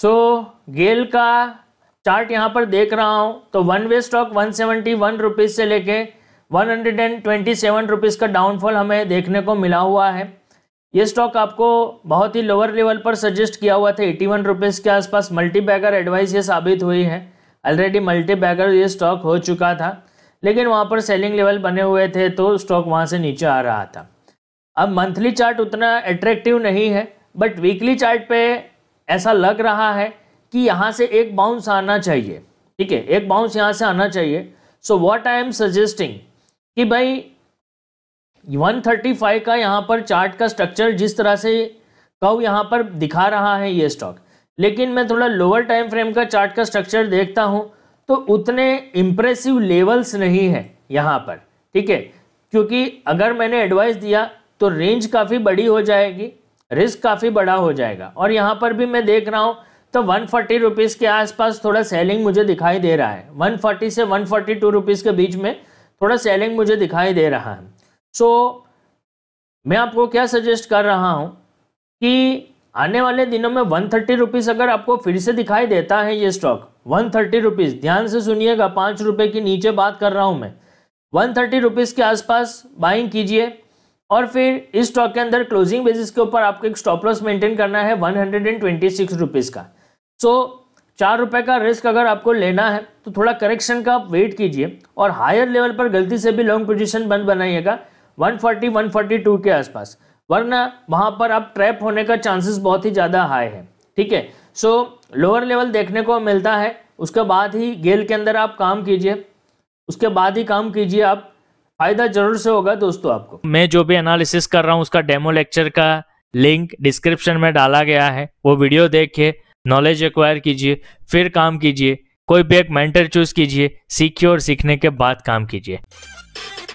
सो गेल का चार्ट यहाँ पर देख रहा हूँ तो one way stock one seventy one rupees से लेके one hundred and twenty seven rupees का डाउनफॉल हमें देखने को मिला हुआ है ये स्टॉक आपको बहुत ही लोअर लेवल पर सजेस्ट किया हुआ था एटी वन रुपीज़ के आसपास मल्टी बैगर एडवाइस ये साबित हुई है ऑलरेडी मल्टी बैगर ये स्टॉक हो चुका था लेकिन वहाँ पर सेलिंग लेवल बने हुए थे तो स्टॉक वहाँ से नीचे आ रहा था अब मंथली चार्ट उतना अट्रैक्टिव नहीं है बट वीकली चार्ट पे ऐसा लग रहा है कि यहाँ से एक बाउंस आना चाहिए ठीक है एक बाउंस यहाँ से आना चाहिए so what I am suggesting कि भाई 135 का यहाँ पर चार्ट का स्ट्रक्चर जिस तरह से कव यहाँ पर दिखा रहा है ये स्टॉक लेकिन मैं थोड़ा लोअर टाइम फ्रेम का चार्ट का स्ट्रक्चर देखता हूँ तो उतने इम्प्रेसिव लेवल्स नहीं है यहाँ पर ठीक है क्योंकि अगर मैंने एडवाइस दिया तो रेंज काफ़ी बड़ी हो जाएगी रिस्क काफ़ी बड़ा हो जाएगा और यहाँ पर भी मैं देख रहा हूँ तो वन फोर्टी रुपीज़ के आसपास थोड़ा सेलिंग मुझे दिखाई दे रहा है वन फोर्टी से वन फोर्टी टू रुपीज़ के बीच में थोड़ा सेलिंग मुझे दिखाई दे रहा है सो so, मैं आपको क्या सजेस्ट कर रहा हूँ कि आने वाले दिनों में वन थर्टी रुपीज़ अगर आपको फिर से दिखाई देता है ये स्टॉक वन थर्टी रुपीज़ ध्यान से सुनिएगा पाँच रुपये के नीचे बात कर रहा हूँ मैं वन थर्टी रुपीज़ के आसपास बाइंग कीजिए और फिर इस स्टॉक के अंदर क्लोजिंग बेसिस के ऊपर आपको एक स्टॉप लॉस मेंटेन करना है one hundred and twenty six rupees का सो चार रुपये का रिस्क अगर आपको लेना है तो थोड़ा करेक्शन का आप वेट कीजिए और हायर लेवल पर गलती से भी लॉन्ग पोजिशन बंद बनाइएगा 140 142 के आसपास वरना वहाँ पर आप ट्रैप होने का चांसेस बहुत ही ज़्यादा हाई है ठीक है सो लोअर लेवल देखने को मिलता है उसके बाद ही गेल के अंदर आप काम कीजिए उसके बाद ही काम कीजिए आप फायदा जरूर से होगा दोस्तों आपको मैं जो भी एनालिसिस कर रहा हूँ उसका डेमो लेक्चर का लिंक डिस्क्रिप्शन में डाला गया है वो वीडियो देखिए नॉलेज एक्वायर कीजिए फिर काम कीजिए कोई भी एक मेंटर चूज कीजिए सीखिए और सीखने के बाद काम कीजिए